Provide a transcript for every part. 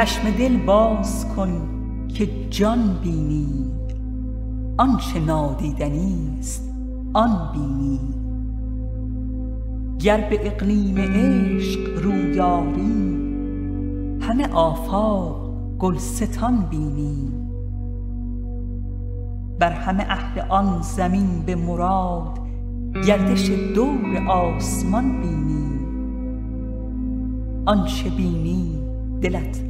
چشم دل باز کن که جان بینی آنچه نادیدنی است آن بینی گر به اقلیم عشق رویاری همه آفاق گلستان بینی بر همه اهل آن زمین به مراد گردش دور آسمان بینی آنچه بینی دلت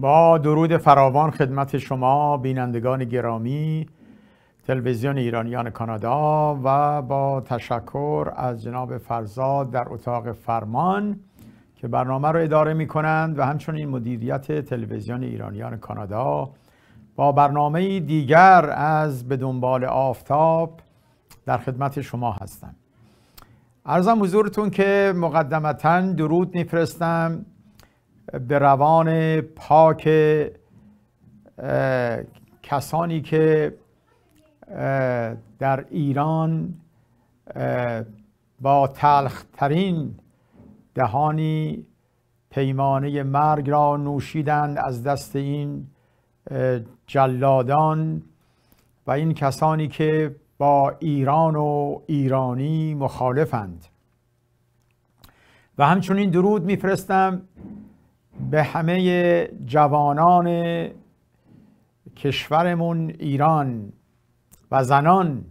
با درود فراوان خدمت شما بینندگان گرامی تلویزیون ایرانیان کانادا و با تشکر از جناب فرزاد در اتاق فرمان که برنامه رو اداره می کنند و همچنین مدیریت تلویزیون ایرانیان کانادا با برنامه دیگر از به دنبال آفتاب در خدمت شما هستم ارزم حضورتون که مقدمتا درود میفرستم به روان پاک کسانی که در ایران با تلخترین دهانی پیمانه مرگ را نوشیدند از دست این جلادان و این کسانی که با ایران و ایرانی مخالفند و همچنین درود میفرستم به همه جوانان کشورمون ایران و زنان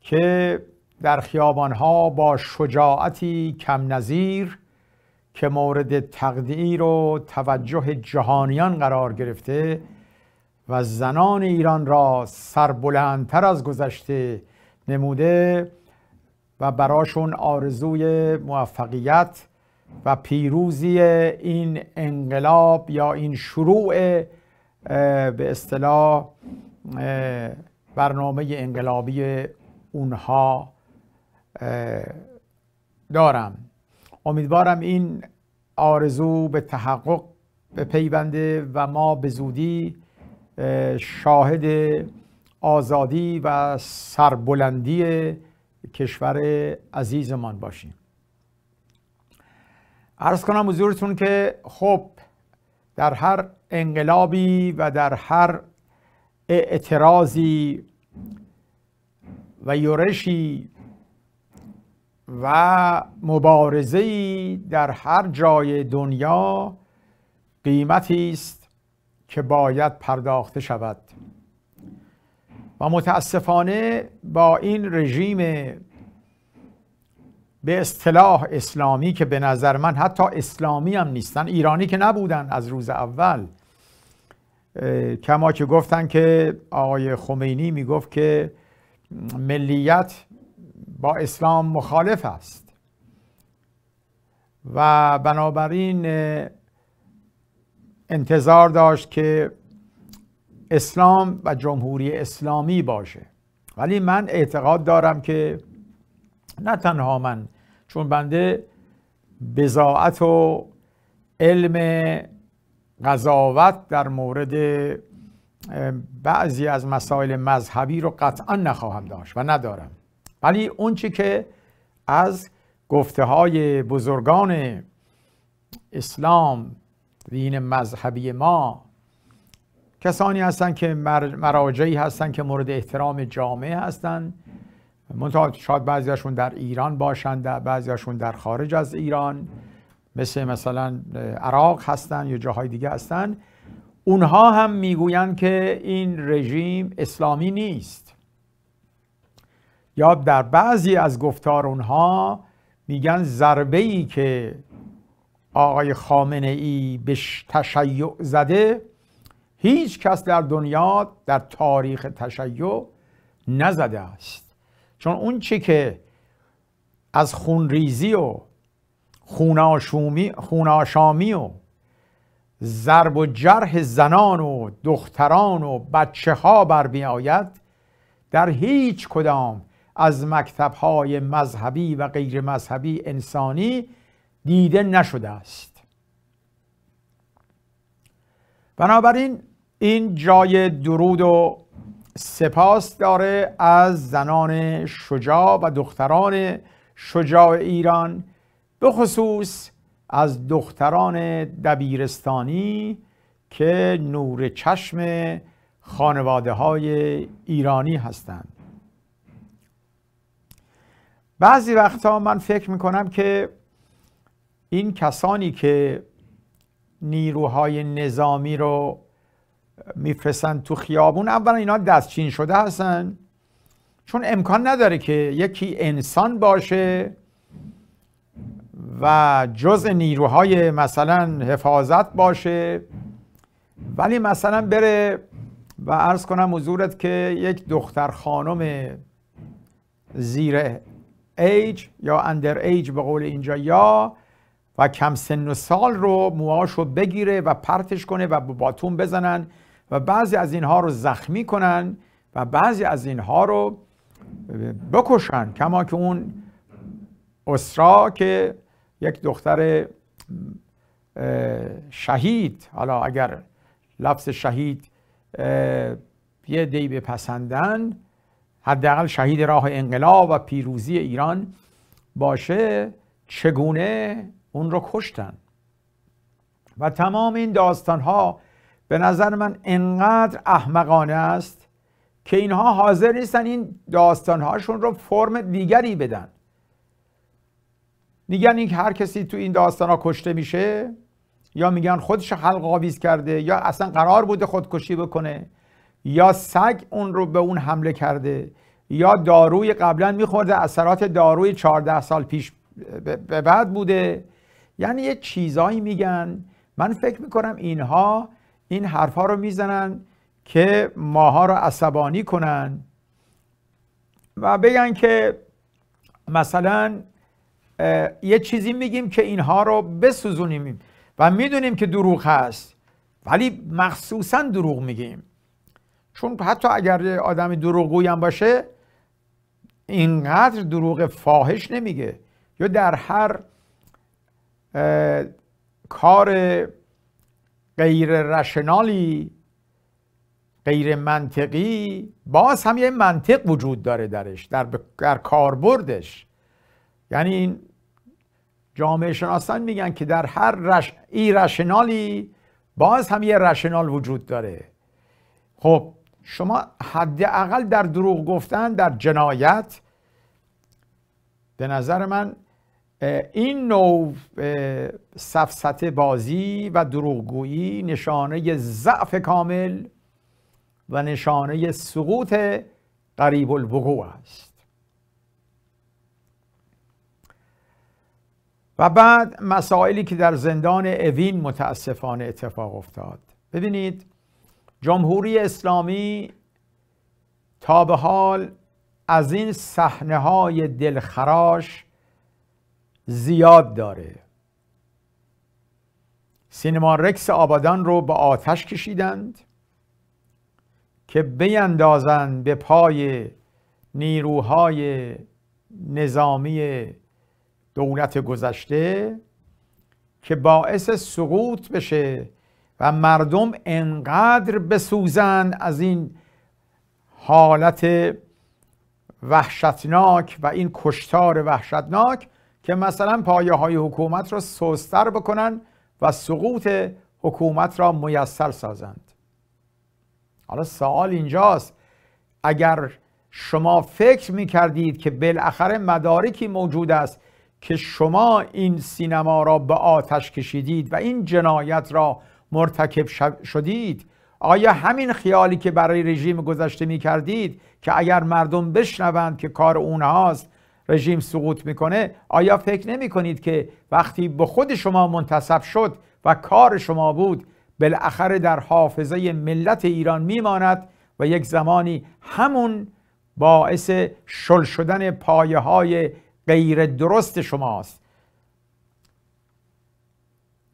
که در خیابانها با شجاعتی کم نظیر که مورد تقدیر و توجه جهانیان قرار گرفته و زنان ایران را سربلندتر از گذشته نموده و براشون آرزوی موفقیت و پیروزی این انقلاب یا این شروع به اصطلاح برنامه انقلابی اونها دارم امیدوارم این آرزو به تحقق به پیونده و ما به زودی شاهد آزادی و سربلندی کشور عزیزمان باشیم عرض کنم حضورتون که خب در هر انقلابی و در هر اعتراضی و یورشی و مبارزه‌ای در هر جای دنیا قیمتی است که باید پرداخته شود و متاسفانه با این رژیم به اصطلاح اسلامی که به نظر من حتی اسلامی هم نیستن ایرانی که نبودن از روز اول کما که گفتن که آقای خمینی میگفت که ملیت با اسلام مخالف است و بنابراین انتظار داشت که اسلام و جمهوری اسلامی باشه ولی من اعتقاد دارم که نه تنها من چون بنده بزاعت و علم قضاوت در مورد بعضی از مسائل مذهبی رو قطعا نخواهم داشت و ندارم ولی اونچه که از گفته های بزرگان اسلام دین مذهبی ما کسانی هستند که مراجعی هستند که مورد احترام جامعه هستند منتها شاید بعضیاشون در ایران باشند در بعضیاشون در خارج از ایران مثل مثلا عراق هستن یا جاهای دیگه هستن اونها هم میگویند که این رژیم اسلامی نیست یا در بعضی از گفتار اونها میگن ضربه ای که آقای خامنه ای به تشیع زده هیچ کس در دنیا در تاریخ تشیع نزده است چون اون چی که از خونریزی و خوناشومی خوناشامی و ضرب و جرح زنان و دختران و بچه ها بر بیاید در هیچ کدام از مکتب های مذهبی و غیر مذهبی انسانی دیده نشده است بنابراین این جای درود و سپاس داره از زنان شجاع و دختران شجاع ایران به خصوص از دختران دبیرستانی که نور چشم خانواده های ایرانی هستند بعضی وقتها من فکر می کنم که این کسانی که نیروهای نظامی رو میفرستن تو خیابون اولا اینا دستچین شده هستن چون امکان نداره که یکی انسان باشه و جز نیروهای مثلا حفاظت باشه ولی مثلا بره و عرض کنم حضورت که یک دختر خانم زیر ایج یا اندر ایج به قول اینجا یا و کم سن و سال رو موهاش رو بگیره و پرتش کنه و باتون بزنن و بعضی از اینها رو زخمی کنن و بعضی از اینها رو بکشن کما که اون اسرا که یک دختر شهید حالا اگر لفظ شهید یه دی بپسندن حداقل شهید راه انقلاب و پیروزی ایران باشه چگونه اون رو کشتن و تمام این داستان ها به نظر من انقدر احمقانه است که اینها حاضر نیستن این داستان هاشون رو فرم دیگری بدن میگن این هر کسی تو این داستان ها کشته میشه یا میگن خودش خلق آویز کرده یا اصلا قرار بوده خودکشی بکنه یا سگ اون رو به اون حمله کرده یا داروی قبلا میخورده اثرات داروی 14 سال پیش به بعد بوده یعنی یه چیزایی میگن من فکر میکنم اینها این حرفها رو میزنن که ماها رو عصبانی کنن و بگن که مثلا یه چیزی میگیم که اینها رو بسوزونیم و میدونیم که دروغ هست ولی مخصوصا دروغ میگیم چون حتی اگر آدم دروغگوی هم باشه اینقدر دروغ فاحش نمیگه یا در هر کار غیر رشنالی غیر منطقی باز هم یه منطق وجود داره درش در, ب... در کاربردش یعنی این جامعه شناسان میگن که در هر رش... ای رشنالی باز هم یه رشنال وجود داره خب شما حداقل در دروغ گفتن در جنایت به نظر من این نوع سفسطه بازی و دروغگویی نشانه ضعف کامل و نشانه سقوط قریب الوقوع است و بعد مسائلی که در زندان اوین متاسفانه اتفاق افتاد ببینید جمهوری اسلامی تا به حال از این صحنه های دلخراش زیاد داره سینما رکس آبادان رو به آتش کشیدند که بیندازند به پای نیروهای نظامی دولت گذشته که باعث سقوط بشه و مردم انقدر بسوزن از این حالت وحشتناک و این کشتار وحشتناک که مثلا پایه های حکومت را سوستر بکنن و سقوط حکومت را میسر سازند حالا سوال اینجاست اگر شما فکر می کردید که بالاخره مدارکی موجود است که شما این سینما را به آتش کشیدید و این جنایت را مرتکب شدید آیا همین خیالی که برای رژیم گذشته می کردید که اگر مردم بشنوند که کار اونهاست رژیم سقوط میکنه آیا فکر نمی کنید که وقتی به خود شما منتصب شد و کار شما بود بالاخره در حافظه ملت ایران میماند و یک زمانی همون باعث شل شدن پایه های غیر درست شماست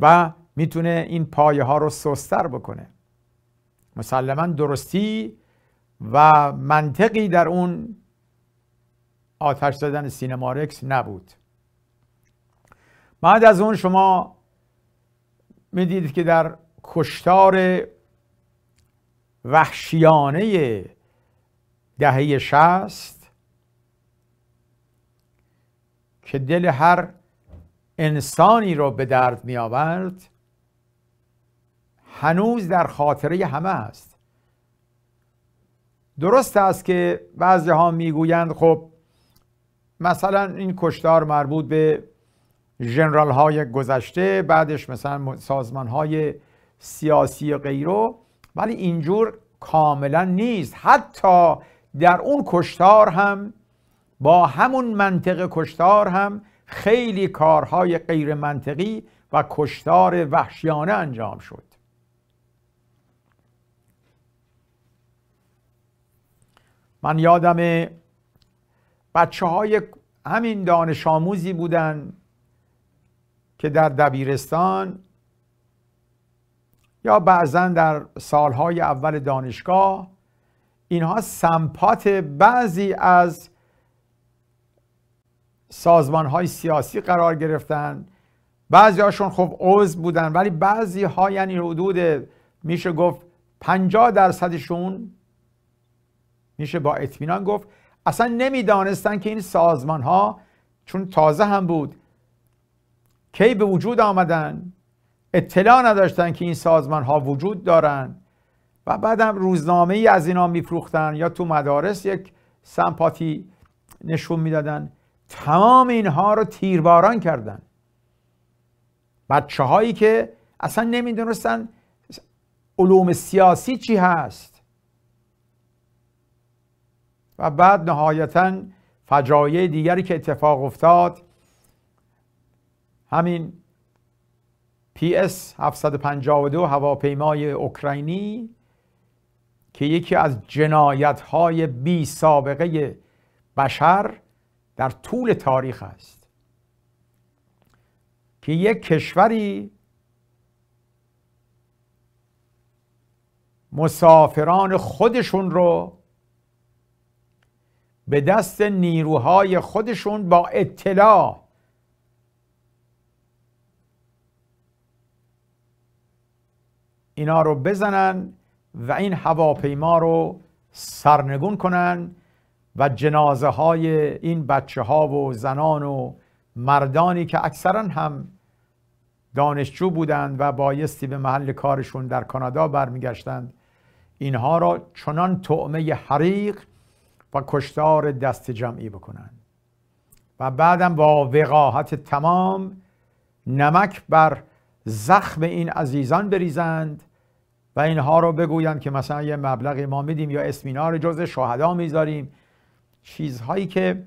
و میتونه این پایه ها رو سستر بکنه مسلما درستی و منطقی در اون آتش زدن سینمارکس نبود بعد از اون شما میدید که در کشتار وحشیانه دهه شست که دل هر انسانی را به درد می آورد هنوز در خاطره همه است درست است که بعضی ها میگویند خب مثلا این کشتار مربوط به جنرال های گذشته بعدش مثلا سازمان های سیاسی غیرو ولی اینجور کاملا نیست حتی در اون کشتار هم با همون منطق کشتار هم خیلی کارهای غیر منطقی و کشتار وحشیانه انجام شد من یادم بچه های همین دانش آموزی بودن که در دبیرستان یا بعضا در سالهای اول دانشگاه اینها سمپات بعضی از سازمان های سیاسی قرار گرفتن بعضی هاشون خب عضو بودن ولی بعضی ها یعنی حدود میشه گفت 50 درصدشون میشه با اطمینان گفت اصلا نمیدانستند که این سازمان ها چون تازه هم بود کی به وجود آمدن اطلاع نداشتن که این سازمان ها وجود دارند و بعدم روزنامه ای از اینا میفروختن یا تو مدارس یک سمپاتی نشون میدادن تمام اینها رو تیرباران کردن بچه هایی که اصلا نمیدونستن علوم سیاسی چی هست و بعد نهایتا فجایع دیگری که اتفاق افتاد همین پی اس 752 هواپیمای اوکراینی که یکی از جنایت های بی سابقه بشر در طول تاریخ است که یک کشوری مسافران خودشون رو به دست نیروهای خودشون با اطلاع اینا رو بزنن و این هواپیما رو سرنگون کنن و جنازه های این بچه ها و زنان و مردانی که اکثرا هم دانشجو بودند و بایستی به محل کارشون در کانادا برمیگشتند اینها را چنان طعمه حریق و کشتار دست جمعی بکنن و بعدم با وقاحت تمام نمک بر زخم این عزیزان بریزند و اینها رو بگویند که مثلا یه مبلغ ما میدیم یا اسمینار رو جز شهدا میذاریم چیزهایی که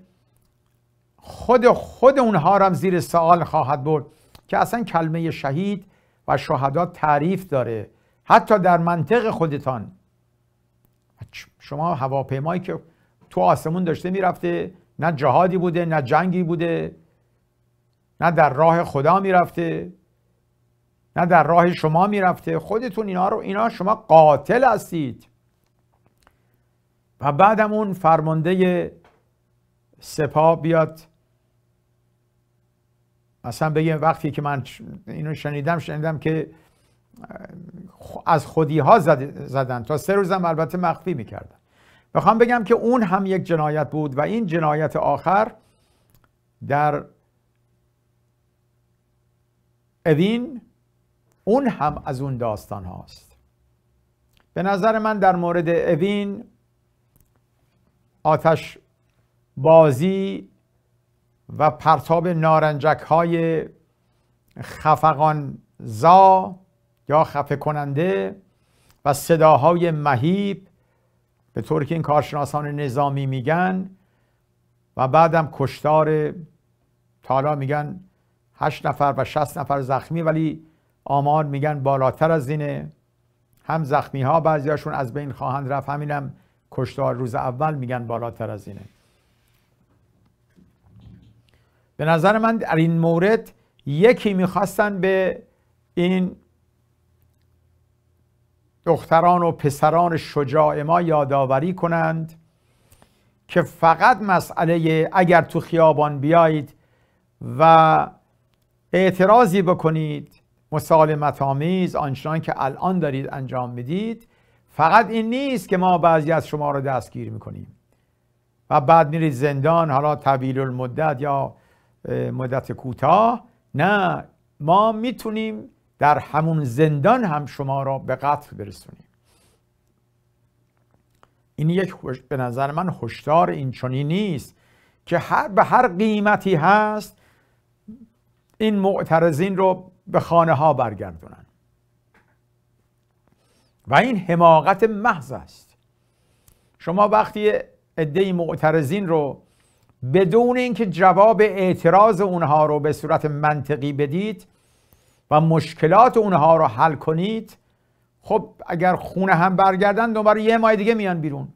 خود خود اونها رو هم زیر سوال خواهد برد که اصلا کلمه شهید و شهدا تعریف داره حتی در منطق خودتان شما هواپیمایی که تو آسمون داشته میرفته نه جهادی بوده نه جنگی بوده نه در راه خدا میرفته نه در راه شما میرفته خودتون اینا رو اینا شما قاتل هستید و بعدم اون فرمانده سپاه بیاد اصلا بگیم وقتی که من اینو شنیدم شنیدم که از خودی ها زدن تا سه روزم البته مخفی میکردن میخوام بگم که اون هم یک جنایت بود و این جنایت آخر در اوین اون هم از اون داستان هاست به نظر من در مورد اوین آتش بازی و پرتاب نارنجک های خفقان زا یا خفه کننده و صداهای مهیب به طور که این کارشناسان نظامی میگن و بعدم کشتار تالا میگن هشت نفر و شست نفر زخمی ولی آمار میگن بالاتر از اینه هم زخمی ها بعضیاشون از بین خواهند رفت همینم کشتار روز اول میگن بالاتر از اینه به نظر من در این مورد یکی میخواستن به این دختران و پسران شجاع ما یادآوری کنند که فقط مسئله اگر تو خیابان بیایید و اعتراضی بکنید مسالمت آمیز آنچنان که الان دارید انجام میدید فقط این نیست که ما بعضی از شما رو دستگیر میکنیم و بعد میرید زندان حالا طویل المدت یا مدت کوتاه نه ما میتونیم در همون زندان هم شما را به قتل برسونیم این یک به نظر من هشدار این نیست که هر به هر قیمتی هست این معترضین رو به خانه ها برگردونن و این حماقت محض است شما وقتی عده معترضین رو بدون اینکه جواب اعتراض اونها رو به صورت منطقی بدید و مشکلات اونها رو حل کنید خب اگر خونه هم برگردن دوباره یه ماه دیگه میان بیرون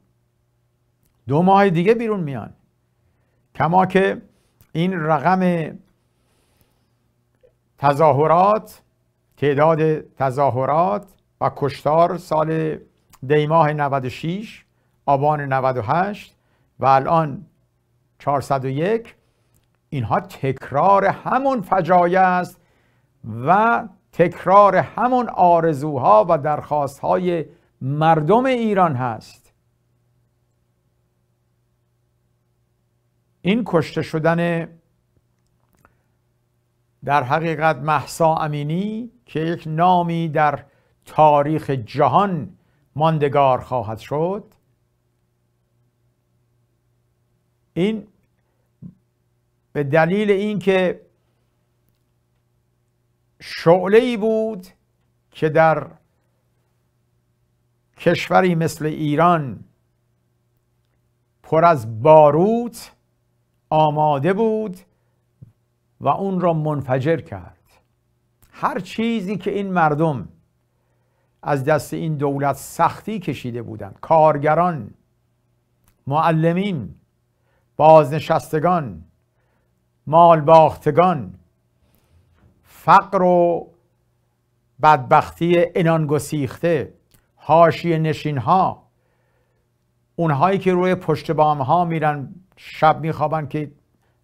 دو ماه دیگه بیرون میان کما که این رقم تظاهرات تعداد تظاهرات و کشتار سال دیماه 96 آبان 98 و الان 401 اینها تکرار همون فجایع است و تکرار همون آرزوها و درخواستهای مردم ایران هست این کشته شدن در حقیقت محسا امینی که یک نامی در تاریخ جهان ماندگار خواهد شد این به دلیل اینکه شعله ای بود که در کشوری مثل ایران پر از باروت آماده بود و اون را منفجر کرد هر چیزی که این مردم از دست این دولت سختی کشیده بودند کارگران معلمین بازنشستگان مالباختگان فقر و بدبختی انان گسیخته هاشی نشین ها اونهایی که روی پشت بام ها میرن شب میخوابن که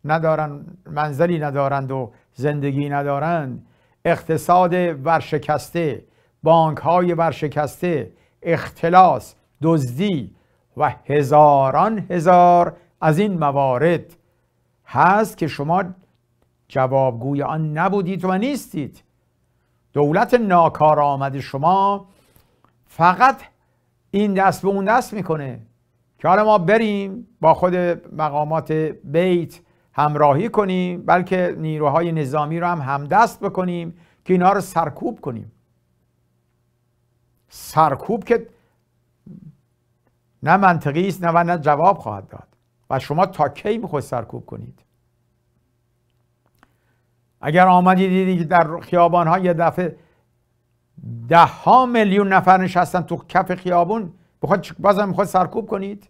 ندارن منزلی ندارند و زندگی ندارند اقتصاد ورشکسته بانک های ورشکسته اختلاس دزدی و هزاران هزار از این موارد هست که شما جوابگوی آن نبودید و نیستید دولت ناکار آمد شما فقط این دست به اون دست میکنه که حالا ما بریم با خود مقامات بیت همراهی کنیم بلکه نیروهای نظامی رو هم همدست بکنیم که اینا رو سرکوب کنیم سرکوب که نه منطقی است نه و نه جواب خواهد داد و شما تا کی میخواید سرکوب کنید اگر آمدی دیدی که در خیابان ها یه دفعه ده ها میلیون نفر نشستن تو کف خیابون بخواد بازم میخواد سرکوب کنید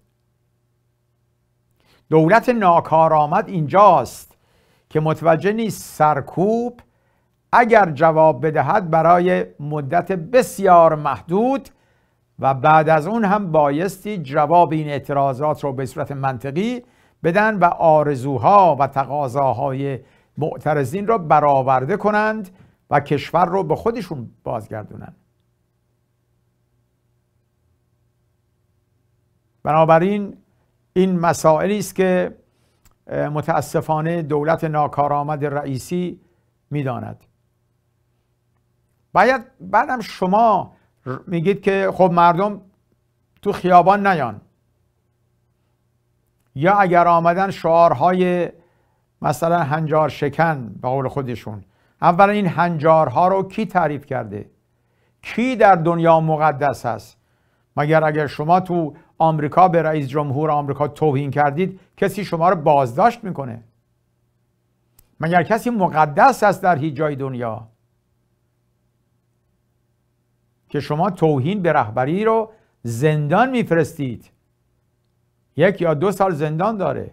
دولت ناکارآمد اینجاست که متوجه نیست سرکوب اگر جواب بدهد برای مدت بسیار محدود و بعد از اون هم بایستی جواب این اعتراضات رو به صورت منطقی بدن و آرزوها و تقاضاهای معترضین را برآورده کنند و کشور رو به خودشون بازگردونند بنابراین این مسائلی است که متاسفانه دولت ناکارآمد رئیسی میداند باید بعدم شما میگید که خب مردم تو خیابان نیان یا اگر آمدن شعارهای مثلا هنجار شکن به قول خودشون اولا این هنجارها رو کی تعریف کرده کی در دنیا مقدس هست مگر اگر شما تو آمریکا به رئیس جمهور آمریکا توهین کردید کسی شما رو بازداشت میکنه مگر کسی مقدس است در هیچ جای دنیا که شما توهین به رهبری رو زندان میفرستید یک یا دو سال زندان داره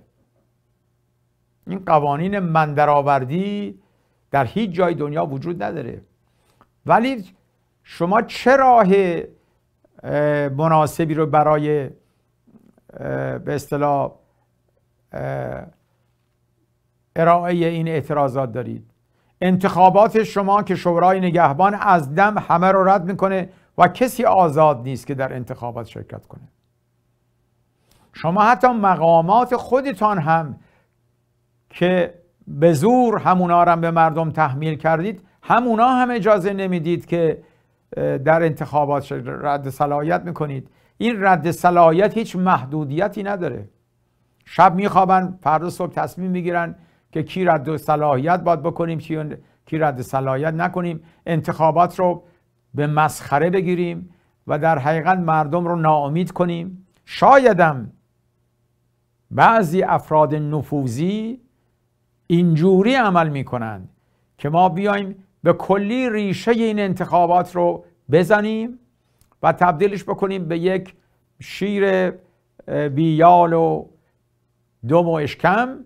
این قوانین مندرآوردی در هیچ جای دنیا وجود نداره ولی شما چه راه مناسبی رو برای به اصطلاح ارائه این اعتراضات دارید انتخابات شما که شورای نگهبان از دم همه رو رد میکنه و کسی آزاد نیست که در انتخابات شرکت کنه شما حتی مقامات خودتان هم که به زور همونا رو به مردم تحمیل کردید همونا هم اجازه نمیدید که در انتخابات رد صلاحیت میکنید این رد صلاحیت هیچ محدودیتی نداره شب میخوابن فردا صبح تصمیم میگیرن که کی رد صلاحیت باید بکنیم کی رد صلاحیت نکنیم انتخابات رو به مسخره بگیریم و در حقیقت مردم رو ناامید کنیم شایدم بعضی افراد نفوذی اینجوری عمل میکنند که ما بیایم به کلی ریشه این انتخابات رو بزنیم و تبدیلش بکنیم به یک شیر بیال و دم و اشکم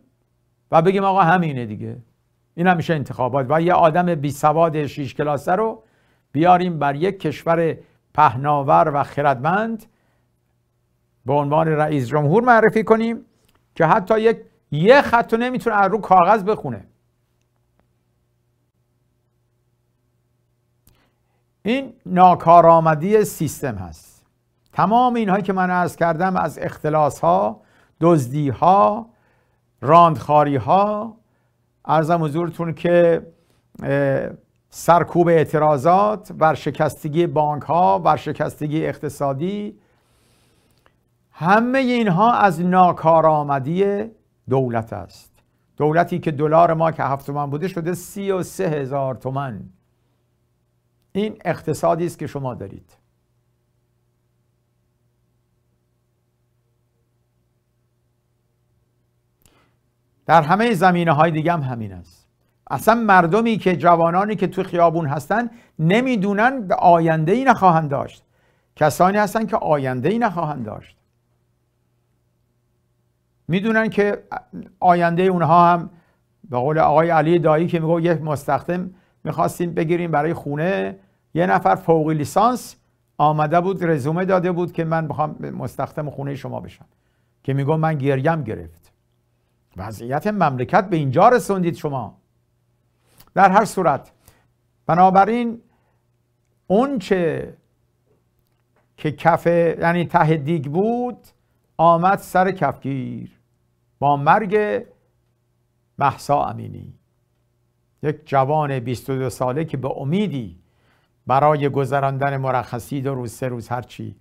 و بگیم آقا همینه دیگه این همیشه انتخابات و یه آدم بی سواد شیش کلاسه رو بیاریم بر یک کشور پهناور و خردمند به عنوان رئیس جمهور معرفی کنیم که حتی یک یه خط نمیتونه از رو کاغذ بخونه این ناکارآمدی سیستم هست تمام اینهایی که من عرض کردم از اختلاس ها دزدی ها راندخاری ها ارزم حضورتون که سرکوب اعتراضات ورشکستگی بانک ها ورشکستگی اقتصادی همه اینها از ناکارآمدی دولت است دولتی که دلار ما که هفت تومن بوده شده سی و سه هزار تومن این اقتصادی است که شما دارید در همه زمینه های دیگه هم همین است اصلا مردمی که جوانانی که تو خیابون هستن نمیدونن به آینده ای نخواهند داشت کسانی هستند که آینده ای نخواهند داشت میدونن که آینده اونها هم به قول آقای علی دایی که میگو یک مستخدم میخواستیم بگیریم برای خونه یه نفر فوقی لیسانس آمده بود رزومه داده بود که من میخوام مستخدم خونه شما بشم که میگو من گریم گرفت وضعیت مملکت به اینجا رسوندید شما در هر صورت بنابراین اون چه که کف یعنی ته دیگ بود آمد سر کفگیر با مرگ محسا امینی یک جوان 22 ساله که به امیدی برای گذراندن مرخصی دو روز سه روز هرچی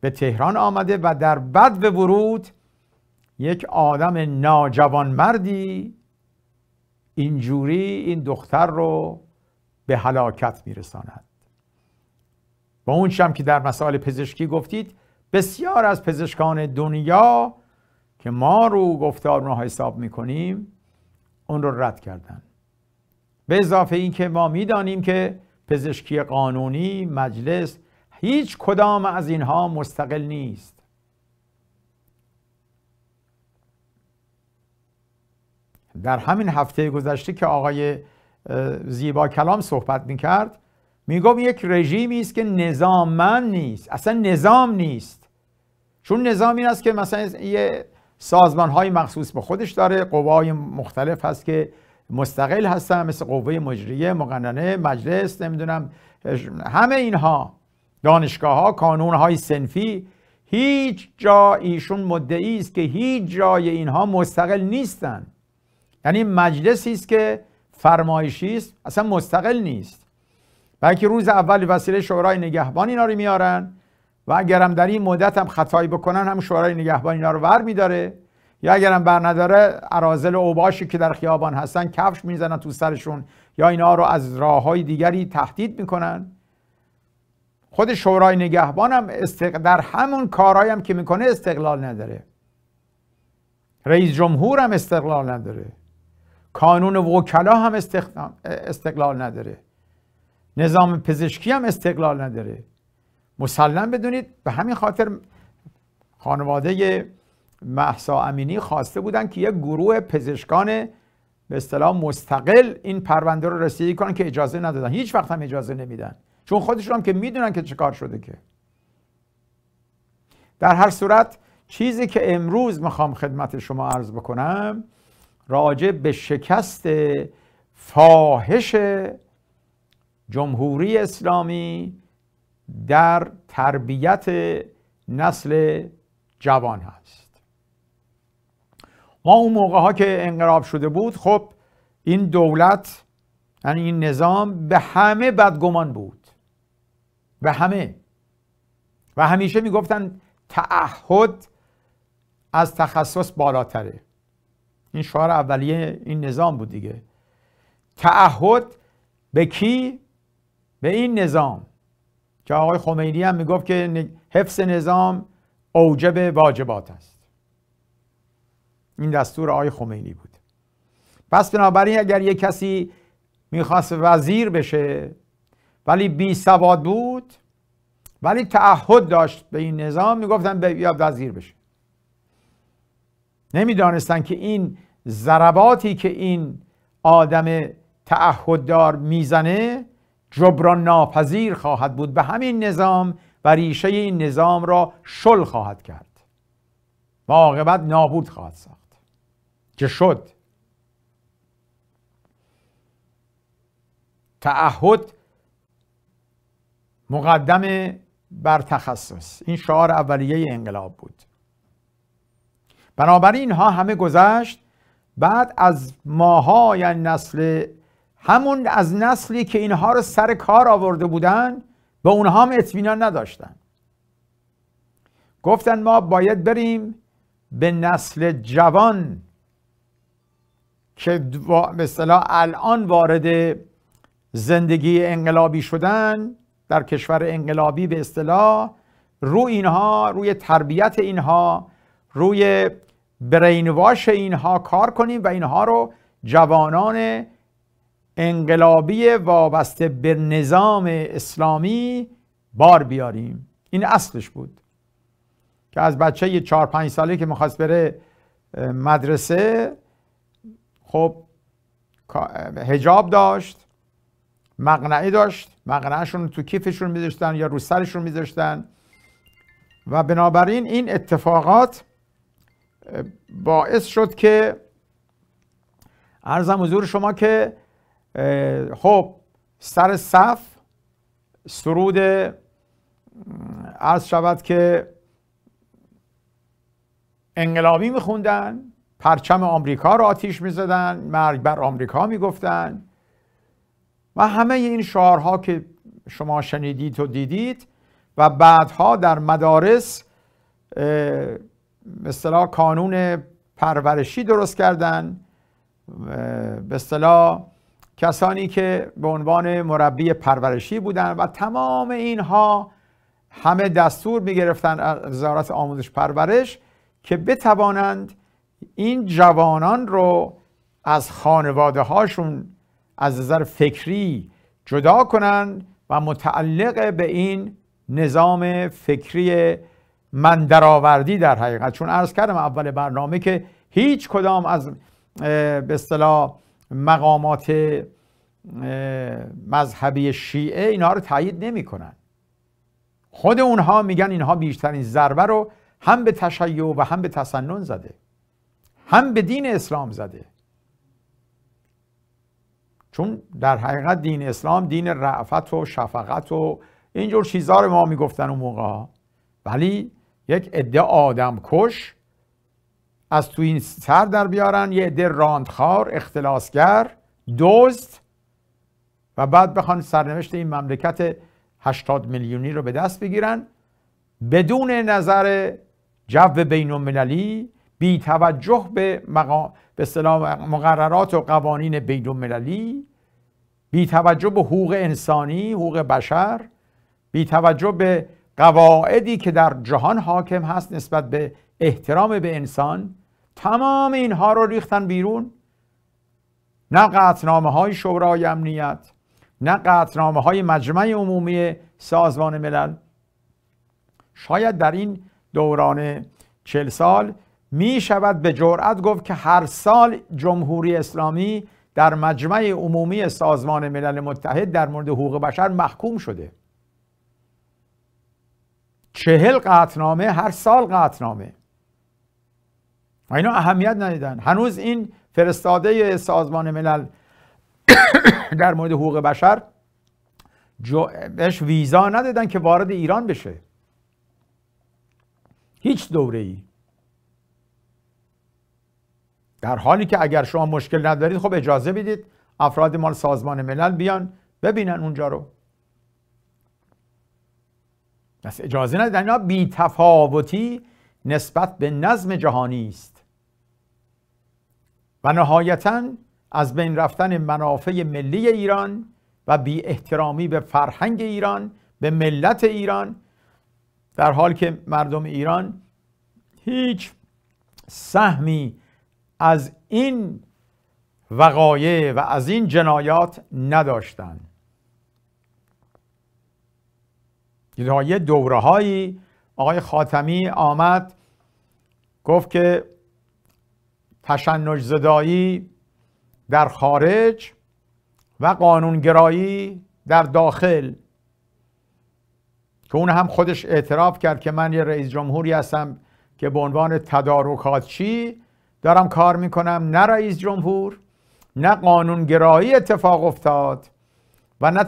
به تهران آمده و در بد به ورود یک آدم ناجوان مردی اینجوری این دختر رو به هلاکت میرساند با اون شم که در مسائل پزشکی گفتید بسیار از پزشکان دنیا که ما رو گفتار ما حساب میکنیم اون رو رد کردن به اضافه اینکه ما میدانیم که پزشکی قانونی مجلس هیچ کدام از اینها مستقل نیست در همین هفته گذشته که آقای زیبا کلام صحبت میکرد میگم یک رژیمی است که نظام من نیست اصلا نظام نیست چون این است که مثلا یه سازمان های مخصوص به خودش داره قوای مختلف هست که مستقل هستن مثل قوه مجریه مقننه مجلس نمیدونم همه اینها دانشگاه ها کانون های سنفی هیچ جا ایشون مدعی است که هیچ جای اینها مستقل نیستن یعنی مجلسی است که فرمایشی است اصلا مستقل نیست بلکه روز اول وسیله شورای نگهبان اینا رو میارن و اگرم در این مدت هم خطایی بکنن هم شورای نگهبان اینا رو ور میداره یا اگرم بر نداره ارازل اوباشی که در خیابان هستن کفش میزنن تو سرشون یا اینا رو از راه های دیگری تهدید میکنن خود شورای نگهبان هم در همون کارهایی هم که میکنه استقلال نداره رئیس جمهور هم استقلال نداره کانون وکلا هم استقلال نداره نظام پزشکی هم استقلال نداره مسلم بدونید به همین خاطر خانواده محسا امینی خواسته بودن که یک گروه پزشکان به اصطلاح مستقل این پرونده رو رسیدگی کنن که اجازه ندادن هیچ وقت هم اجازه نمیدن چون خودشون هم که میدونن که چه کار شده که در هر صورت چیزی که امروز میخوام خدمت شما عرض بکنم راجع به شکست فاحش جمهوری اسلامی در تربیت نسل جوان هست ما اون موقع ها که انقلاب شده بود خب این دولت یعنی این نظام به همه بدگمان بود به همه و همیشه میگفتن تعهد از تخصص بالاتره این شعار اولیه این نظام بود دیگه تعهد به کی به این نظام که آقای خمینی هم میگفت که حفظ نظام اوجب واجبات است این دستور آقای خمینی بود پس بنابراین اگر یک کسی میخواست وزیر بشه ولی بی سواد بود ولی تعهد داشت به این نظام میگفتن بیا وزیر بشه نمیدانستن که این ضرباتی که این آدم تعهددار میزنه جبران ناپذیر خواهد بود به همین نظام و ریشه این نظام را شل خواهد کرد و عاقبت نابود خواهد ساخت که شد تعهد مقدم بر تخصص این شعار اولیه انقلاب بود بنابراین ها همه گذشت بعد از ماهای نسل همون از نسلی که اینها رو سر کار آورده بودن به اونها هم اطمینان نداشتن گفتن ما باید بریم به نسل جوان که به الان وارد زندگی انقلابی شدن در کشور انقلابی به اصطلاح روی اینها روی تربیت اینها روی برینواش اینها کار کنیم و اینها رو جوانان انقلابی وابسته به نظام اسلامی بار بیاریم این اصلش بود که از بچه یه چار پنج ساله که میخواست بره مدرسه خب هجاب داشت مقنعه داشت مقنعهشون تو کیفشون میذاشتن یا رو سرشون میذاشتن و بنابراین این اتفاقات باعث شد که ارزم حضور شما که خب سر صف سرود از شود که انقلابی میخوندن پرچم آمریکا رو آتیش میزدن مرگ بر آمریکا میگفتن و همه این شعارها که شما شنیدید و دیدید و بعدها در مدارس مثلا کانون پرورشی درست کردن به اصطلاح کسانی که به عنوان مربی پرورشی بودند و تمام اینها همه دستور میگرفتند از وزارت آموزش پرورش که بتوانند این جوانان رو از خانواده هاشون از نظر فکری جدا کنند و متعلق به این نظام فکری مندرآوردی در حقیقت چون عرض کردم اول برنامه که هیچ کدام از به اصطلاح مقامات مذهبی شیعه اینا رو تایید نمیکنن خود اونها میگن اینها بیشترین ضربه رو هم به تشیع و هم به تسنن زده هم به دین اسلام زده چون در حقیقت دین اسلام دین رعفت و شفقت و اینجور چیزها رو ما میگفتن اون موقع ولی یک عده آدم کش از تو این سر در بیارن یه عده راندخار اختلاسگر دزد و بعد بخوان سرنوشت این مملکت 80 میلیونی رو به دست بگیرن بدون نظر جو بین المللی بی توجه به مقا... مقررات و قوانین بین المللی بی توجه به حقوق انسانی حقوق بشر بی توجه به قواعدی که در جهان حاکم هست نسبت به احترام به انسان تمام اینها رو ریختن بیرون نه قطنامه های شورای امنیت نه قطنامه های مجمع عمومی سازمان ملل شاید در این دوران چل سال می شود به جرأت گفت که هر سال جمهوری اسلامی در مجمع عمومی سازمان ملل متحد در مورد حقوق بشر محکوم شده چهل قطنامه هر سال قطنامه اینو اهمیت ندیدن هنوز این فرستاده سازمان ملل در مورد حقوق بشر بهش ویزا ندادن که وارد ایران بشه هیچ دوره ای در حالی که اگر شما مشکل ندارید خب اجازه بدید افراد مال سازمان ملل بیان ببینن اونجا رو پس اجازه ندیدن اینا بی تفاوتی نسبت به نظم جهانی است و نهایتا از بین رفتن منافع ملی ایران و بی احترامی به فرهنگ ایران به ملت ایران در حال که مردم ایران هیچ سهمی از این وقایع و از این جنایات نداشتند یه دوره های آقای خاتمی آمد گفت که تشنج زدایی در خارج و قانونگرایی در داخل که اون هم خودش اعتراف کرد که من یه رئیس جمهوری هستم که به عنوان چی دارم کار میکنم نه رئیس جمهور نه قانونگرایی اتفاق افتاد و نه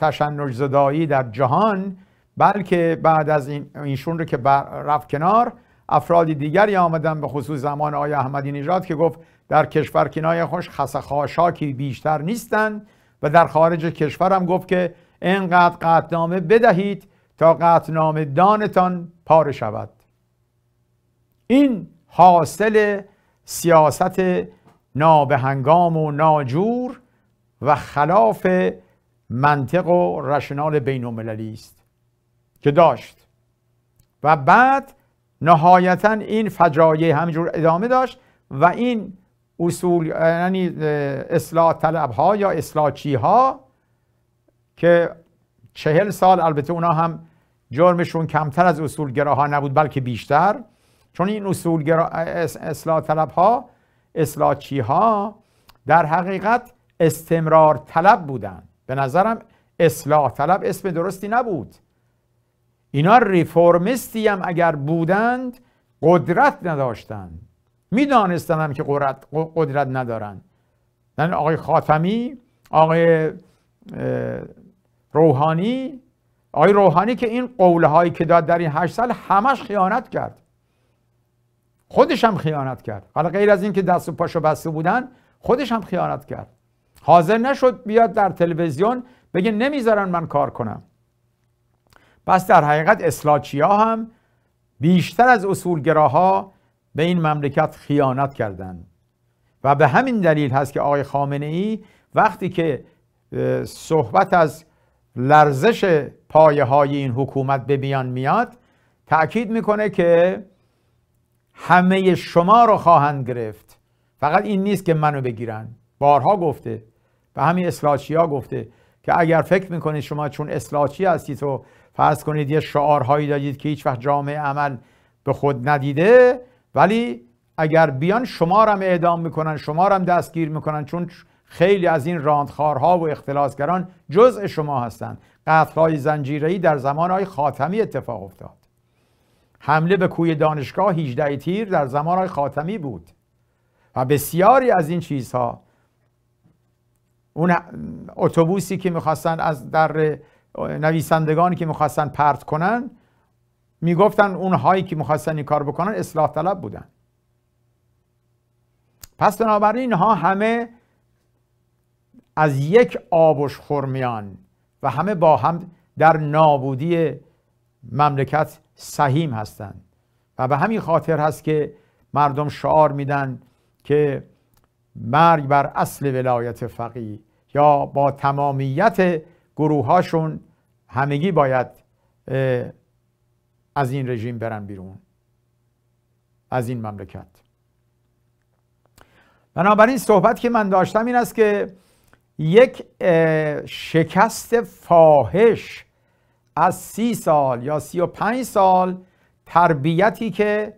تشنج زدایی در جهان بلکه بعد از این ایشون رو که رفت کنار افرادی دیگری آمدن به خصوص زمان آقای احمدی نژاد که گفت در کشور کنای خوش خسخاشاکی بیشتر نیستند و در خارج کشور هم گفت که اینقدر قطنامه بدهید تا قطنامه دانتان پاره شود این حاصل سیاست نابهنگام و ناجور و خلاف منطق و رشنال بین است که داشت و بعد نهایتا این فجایع همینجور ادامه داشت و این اصول یعنی اصلاح طلب ها یا چی ها که چهل سال البته اونا هم جرمشون کمتر از اصول ها نبود بلکه بیشتر چون این اصولگرا اصلاح طلب ها اصلاحچی ها در حقیقت استمرار طلب بودن به نظرم اصلاح طلب اسم درستی نبود اینا ریفورمیستی هم اگر بودند قدرت نداشتند میدانستندم هم که قدرت, قدرت ندارند یعنی آقای خاتمی آقای روحانی آقای روحانی که این قولهایی هایی که داد در این هشت سال همش خیانت کرد خودش هم خیانت کرد حالا غیر از اینکه دست و پاشو بسته بودن خودش هم خیانت کرد حاضر نشد بیاد در تلویزیون بگه نمیذارن من کار کنم پس در حقیقت اصلاحچی ها هم بیشتر از اصولگراها به این مملکت خیانت کردند و به همین دلیل هست که آقای خامنه ای وقتی که صحبت از لرزش پایه های این حکومت به بیان میاد تأکید میکنه که همه شما رو خواهند گرفت فقط این نیست که منو بگیرن بارها گفته و همین اصلاحچی ها گفته که اگر فکر میکنید شما چون اصلاحچی هستید و فرض کنید یه شعارهایی دادید که هیچ وقت جامعه عمل به خود ندیده ولی اگر بیان شما هم اعدام میکنن شما هم دستگیر میکنن چون خیلی از این راندخارها و اختلاسگران جزء شما هستند قتلهای زنجیرهای در زمان های خاتمی اتفاق افتاد حمله به کوی دانشگاه 18 تیر در زمان های خاتمی بود و بسیاری از این چیزها اون اتوبوسی که میخواستن از در نویسندگانی که میخواستن پرت کنن میگفتن اونهایی که میخواستن این کار بکنن اصلاح طلب بودن پس بنابراین اینها همه از یک آبش خورمیان و همه با هم در نابودی مملکت سهیم هستند و به همین خاطر هست که مردم شعار میدن که مرگ بر اصل ولایت فقیه یا با تمامیت گروه هاشون همگی باید از این رژیم برن بیرون از این مملکت بنابراین صحبت که من داشتم این است که یک شکست فاحش از سی سال یا سی و پنج سال تربیتی که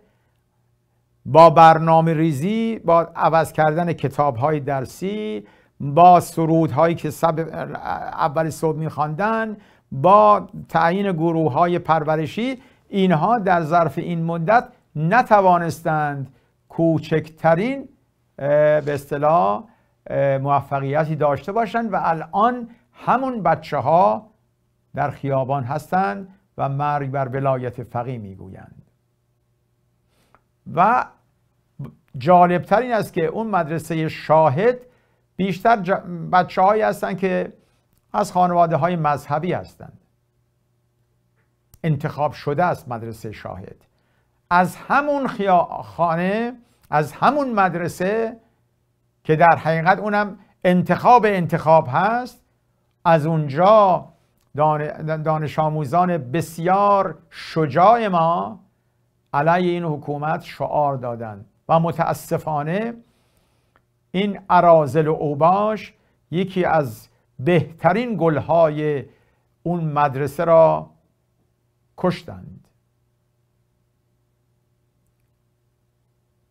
با برنامه ریزی با عوض کردن کتاب های درسی با سرودهایی که سب اول صبح میخواندن با تعیین گروه های پرورشی اینها در ظرف این مدت نتوانستند کوچکترین به اصطلاح موفقیتی داشته باشند و الان همون بچه ها در خیابان هستند و مرگ بر ولایت فقی گویند و جالبتر این است که اون مدرسه شاهد بیشتر بچه هایی هستند که از خانواده های مذهبی هستند انتخاب شده است مدرسه شاهد از همون خانه از همون مدرسه که در حقیقت اونم انتخاب انتخاب هست از اونجا دانش آموزان بسیار شجاع ما علیه این حکومت شعار دادن و متاسفانه این ارازل و اوباش یکی از بهترین گلهای اون مدرسه را کشتند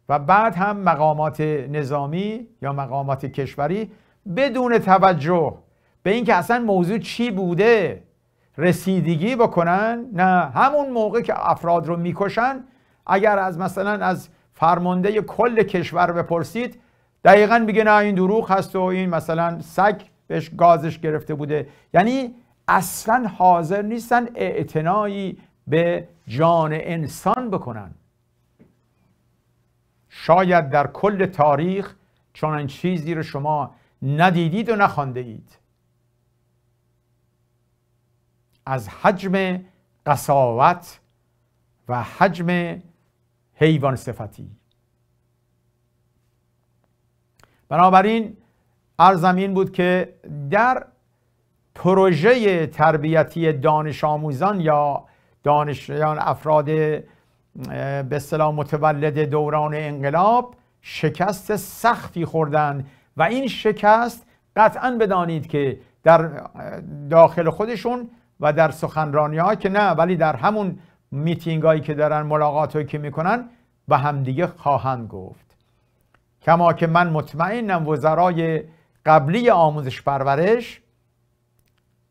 و بعد هم مقامات نظامی یا مقامات کشوری بدون توجه به اینکه اصلا موضوع چی بوده رسیدگی بکنن نه همون موقع که افراد رو میکشن اگر از مثلا از فرمانده کل کشور بپرسید دقیقا میگه نه این دروغ هست و این مثلا سگ بهش گازش گرفته بوده یعنی اصلا حاضر نیستن اعتنایی به جان انسان بکنن شاید در کل تاریخ چنان چیزی رو شما ندیدید و نخوانده اید از حجم قصاوت و حجم حیوان صفتی بنابراین ارزم این بود که در پروژه تربیتی دانش آموزان یا دانشیان افراد به اصطلاح متولد دوران انقلاب شکست سختی خوردن و این شکست قطعا بدانید که در داخل خودشون و در سخنرانی که نه ولی در همون میتینگ هایی که دارن ملاقات هایی که میکنن به همدیگه خواهند گفت کما که من مطمئنم وزرای قبلی آموزش پرورش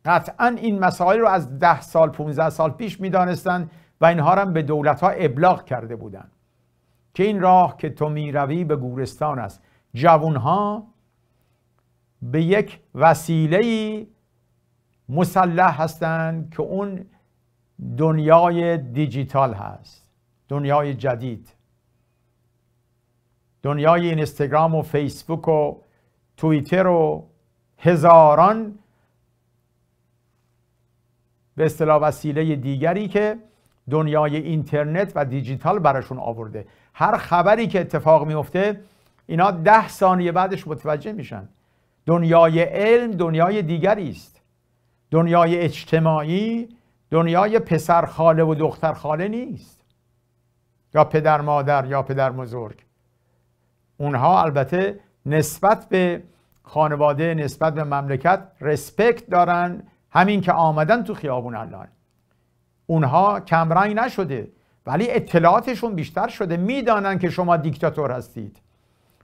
قطعا این مسائل رو از ده سال 15 سال پیش میدانستند و اینها هم به دولت ها ابلاغ کرده بودند که این راه که تو میروی به گورستان است جوون ها به یک وسیله مسلح هستند که اون دنیای دیجیتال هست دنیای جدید دنیای اینستاگرام و فیسبوک و توییتر و هزاران به اصطلاح وسیله دیگری که دنیای اینترنت و دیجیتال براشون آورده هر خبری که اتفاق میفته اینا ده ثانیه بعدش متوجه میشن دنیای علم دنیای دیگری است دنیای اجتماعی دنیای پسر خاله و دختر خاله نیست یا پدر مادر یا پدر بزرگ اونها البته نسبت به خانواده نسبت به مملکت رسپکت دارن همین که آمدن تو خیابون الان اونها کمرنگ نشده ولی اطلاعاتشون بیشتر شده میدانن که شما دیکتاتور هستید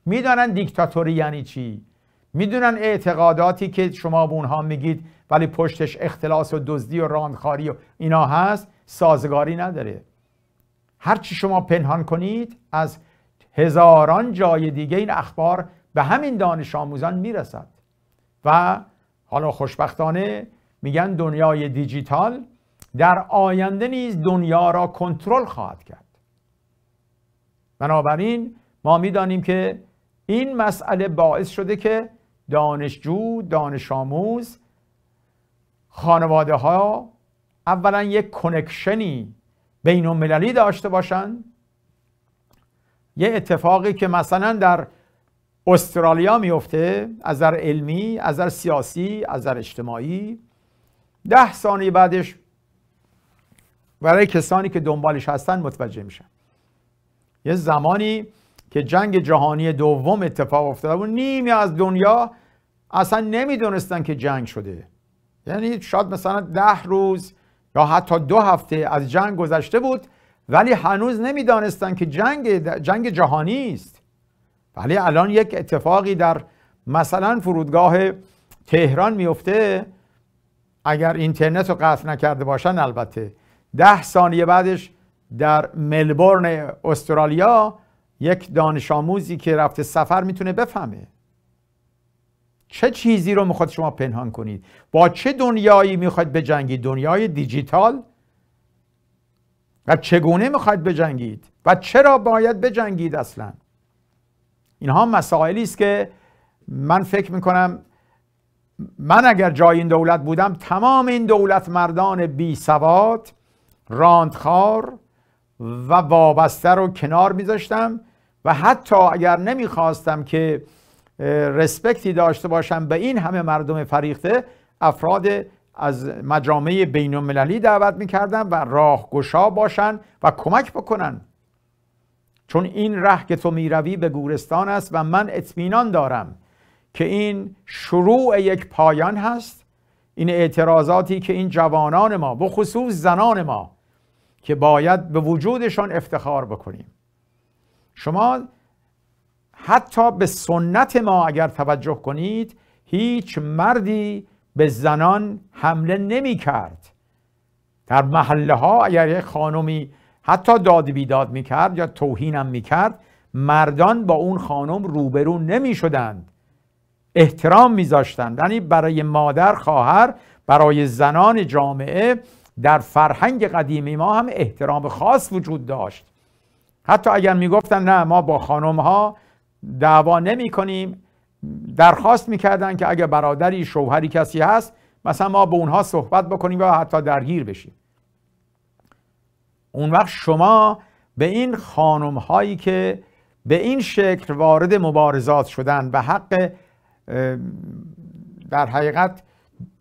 میدانن دیکتاتوری یعنی چی میدونن اعتقاداتی که شما به اونها میگید ولی پشتش اختلاس و دزدی و راندخاری و اینا هست سازگاری نداره هرچی شما پنهان کنید از هزاران جای دیگه این اخبار به همین دانش آموزان میرسد و حالا خوشبختانه میگن دنیای دیجیتال در آینده نیز دنیا را کنترل خواهد کرد بنابراین ما میدانیم که این مسئله باعث شده که دانشجو دانش آموز خانواده ها اولا یک کنکشنی بین المللی داشته باشند یه اتفاقی که مثلا در استرالیا میفته از نظر علمی از نظر سیاسی از نظر اجتماعی ده ثانیه بعدش برای کسانی که دنبالش هستن متوجه میشن یه زمانی که جنگ جهانی دوم اتفاق افتاده و نیمی از دنیا اصلا نمیدونستن که جنگ شده یعنی شاید مثلا ده روز یا حتی دو هفته از جنگ گذشته بود ولی هنوز نمیدانستند که جنگ, جنگ جهانی است ولی الان یک اتفاقی در مثلا فرودگاه تهران میفته اگر اینترنت رو قطع نکرده باشن البته ده ثانیه بعدش در ملبورن استرالیا یک دانش آموزی که رفته سفر میتونه بفهمه چه چیزی رو میخواد شما پنهان کنید با چه دنیایی میخواد به جنگی دنیای دیجیتال و چگونه میخواید بجنگید و چرا باید بجنگید اصلا اینها مسائلی است که من فکر میکنم من اگر جای این دولت بودم تمام این دولت مردان بی سواد راندخار و وابسته رو کنار میذاشتم و حتی اگر نمیخواستم که رسپکتی داشته باشم به این همه مردم فریخته افراد از مجامع بین المللی دعوت میکردن و گشا باشن و کمک بکنن چون این ره که تو میروی به گورستان است و من اطمینان دارم که این شروع یک پایان هست این اعتراضاتی که این جوانان ما و خصوص زنان ما که باید به وجودشان افتخار بکنیم شما حتی به سنت ما اگر توجه کنید هیچ مردی به زنان حمله نمی کرد در محله ها اگر یک خانمی حتی داد بیداد می کرد یا توهینم می کرد مردان با اون خانم روبرو نمی شدند احترام می زاشتند یعنی برای مادر خواهر برای زنان جامعه در فرهنگ قدیمی ما هم احترام خاص وجود داشت حتی اگر می گفتن نه ما با خانم ها دعوا نمی کنیم درخواست میکردن که اگه برادری شوهری کسی هست مثلا ما به اونها صحبت بکنیم و حتی درگیر بشیم اون وقت شما به این خانم هایی که به این شکل وارد مبارزات شدن و حق در حقیقت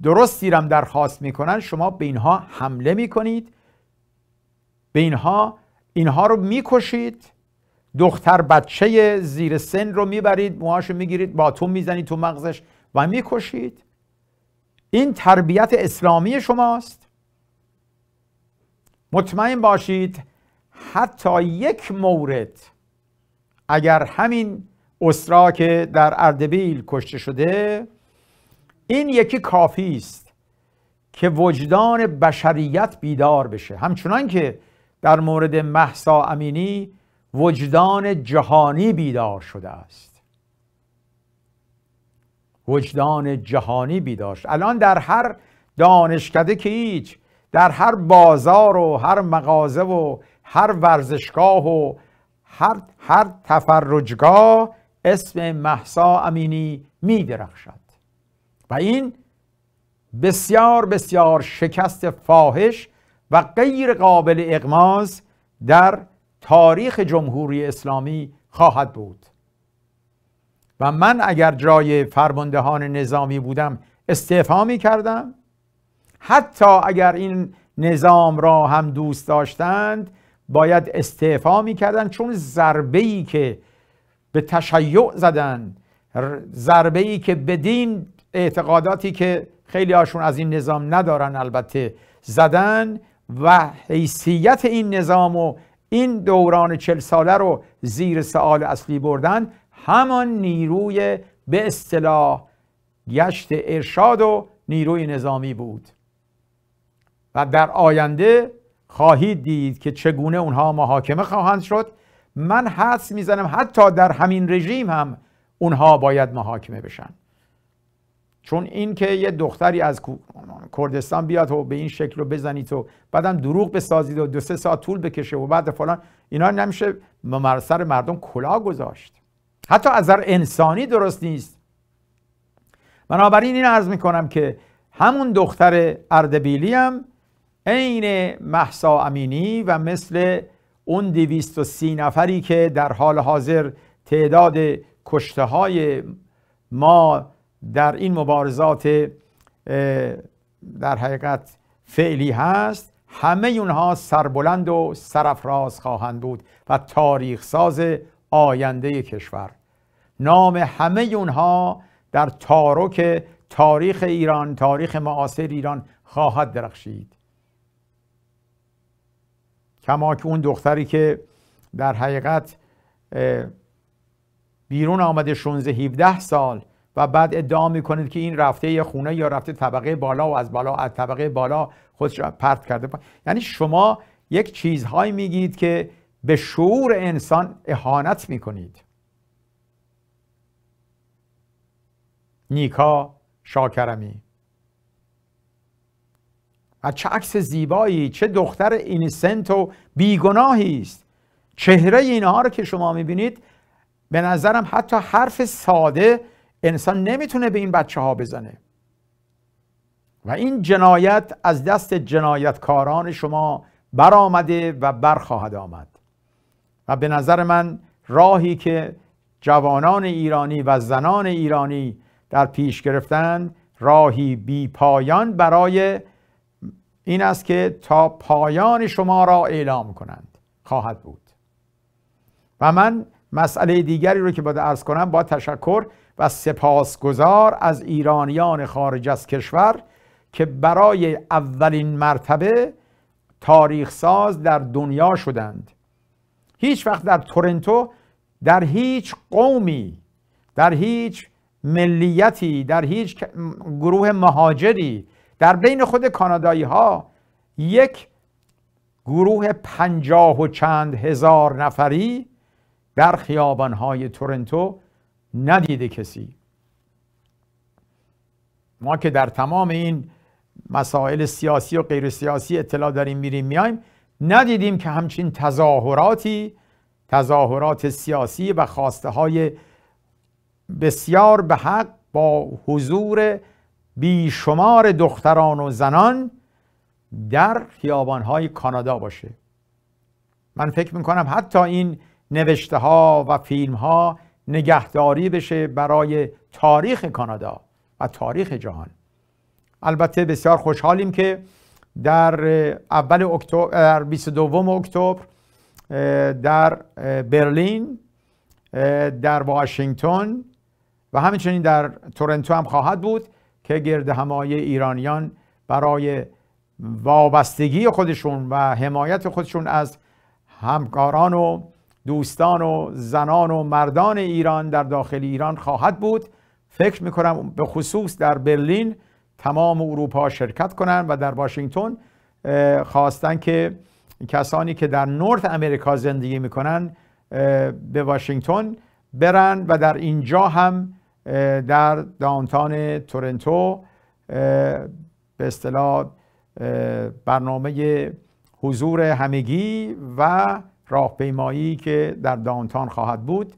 درستی رم درخواست میکنن شما به اینها حمله میکنید به اینها اینها رو میکشید دختر بچه زیر سن رو میبرید موهاشو میگیرید با تو میزنید تو مغزش و میکشید این تربیت اسلامی شماست مطمئن باشید حتی یک مورد اگر همین اسرا که در اردبیل کشته شده این یکی کافی است که وجدان بشریت بیدار بشه همچنان که در مورد محسا امینی وجدان جهانی بیدار شده است وجدان جهانی بیدار شده. الان در هر دانشکده که هیچ در هر بازار و هر مغازه و هر ورزشگاه و هر, هر تفرجگاه اسم محسا امینی می درخشد و این بسیار بسیار شکست فاحش و غیر قابل اقماز در تاریخ جمهوری اسلامی خواهد بود و من اگر جای فرماندهان نظامی بودم استعفا می کردم حتی اگر این نظام را هم دوست داشتند باید استعفا می کردن چون ضربه ای که به تشیع زدن ضربه ای که دین اعتقاداتی که خیلی هاشون از این نظام ندارن البته زدن و حیثیت این نظام و این دوران چل ساله رو زیر سوال اصلی بردن همان نیروی به اصطلاح گشت ارشاد و نیروی نظامی بود و در آینده خواهید دید که چگونه اونها محاکمه خواهند شد من حدس میزنم حتی در همین رژیم هم اونها باید محاکمه بشن چون این که یه دختری از کردستان بیاد و به این شکل رو بزنید و بعدم دروغ بسازید و دو سه ساعت طول بکشه و بعد فلان اینا نمیشه سر مردم کلا گذاشت حتی از انسانی درست نیست بنابراین این عرض میکنم که همون دختر اردبیلی هم عین محسا امینی و مثل اون دویست و سی نفری که در حال حاضر تعداد کشته های ما در این مبارزات در حقیقت فعلی هست همه اونها سربلند و سرفراز خواهند بود و تاریخ ساز آینده کشور نام همه اونها در تارک تاریخ ایران تاریخ معاصر ایران خواهد درخشید کما که اون دختری که در حقیقت بیرون آمده 16 17 سال و بعد ادعا میکنید که این رفته یه خونه یا رفته طبقه بالا و از بالا از طبقه بالا خودش پرت کرده یعنی شما یک چیزهایی میگید که به شعور انسان اهانت میکنید نیکا شاکرمی و چه عکس زیبایی چه دختر اینسنت و بیگناهی است چهره اینها رو که شما میبینید به نظرم حتی حرف ساده انسان نمیتونه به این بچه ها بزنه و این جنایت از دست جنایتکاران شما برآمده و برخواهد آمد و به نظر من راهی که جوانان ایرانی و زنان ایرانی در پیش گرفتن راهی بی پایان برای این است که تا پایان شما را اعلام کنند خواهد بود و من مسئله دیگری رو که باید ارز کنم با تشکر و سپاسگزار از ایرانیان خارج از کشور که برای اولین مرتبه تاریخ ساز در دنیا شدند هیچ وقت در تورنتو در هیچ قومی در هیچ ملیتی در هیچ گروه مهاجری در بین خود کانادایی ها یک گروه پنجاه و چند هزار نفری در های تورنتو ندیده کسی ما که در تمام این مسائل سیاسی و غیر سیاسی اطلاع داریم میریم میایم ندیدیم که همچین تظاهراتی تظاهرات سیاسی و خواسته های بسیار به حق با حضور بیشمار دختران و زنان در خیابان های کانادا باشه من فکر میکنم حتی این نوشته ها و فیلم ها نگهداری بشه برای تاریخ کانادا و تاریخ جهان البته بسیار خوشحالیم که در اول اکتبر در 22 اکتبر در برلین در واشنگتن و همچنین در تورنتو هم خواهد بود که گرد همای ایرانیان برای وابستگی خودشون و حمایت خودشون از همکاران و دوستان و زنان و مردان ایران در داخل ایران خواهد بود فکر میکنم به خصوص در برلین تمام اروپا شرکت کنند و در واشنگتن خواستن که کسانی که در نورت امریکا زندگی میکنن به واشنگتن برن و در اینجا هم در دانتان تورنتو به اصطلاح برنامه حضور همگی و راهپیمایی که در دانتان خواهد بود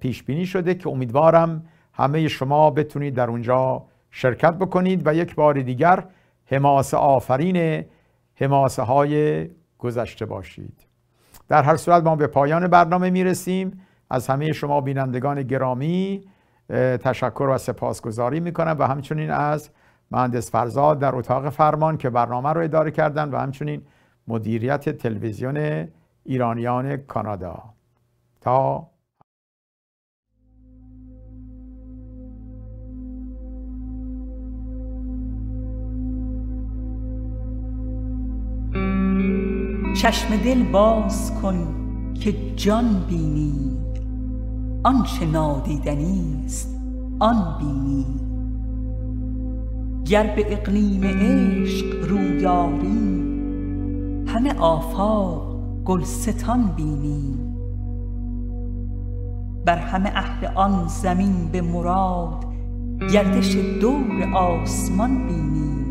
پیش بینی شده که امیدوارم همه شما بتونید در اونجا شرکت بکنید و یک بار دیگر حماسه آفرین حماسه های گذشته باشید در هر صورت ما به پایان برنامه میرسیم از همه شما بینندگان گرامی تشکر و سپاسگزاری میکنم و همچنین از مهندس فرزاد در اتاق فرمان که برنامه رو اداره کردن و همچنین مدیریت تلویزیون ایرانیان کانادا تا چشم دل باز کن که جان بینی آنچه نادیدنی است آن بینی گر به اقلیم عشق رویاری همه آفاق گلستان بینی بر همه اهل آن زمین به مراد گردش دور آسمان بینی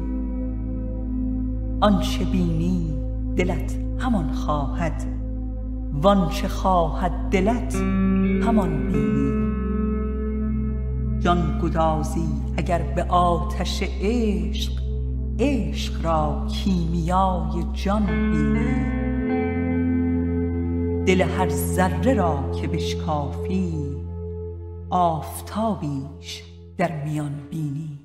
آنچه بینی دلت همان خواهد وانچه خواهد دلت همان بینی جان گدازی اگر به آتش عشق عشق را کیمیای جان بینی دل هر ذره را که بشکافی آفتابیش در میان بینی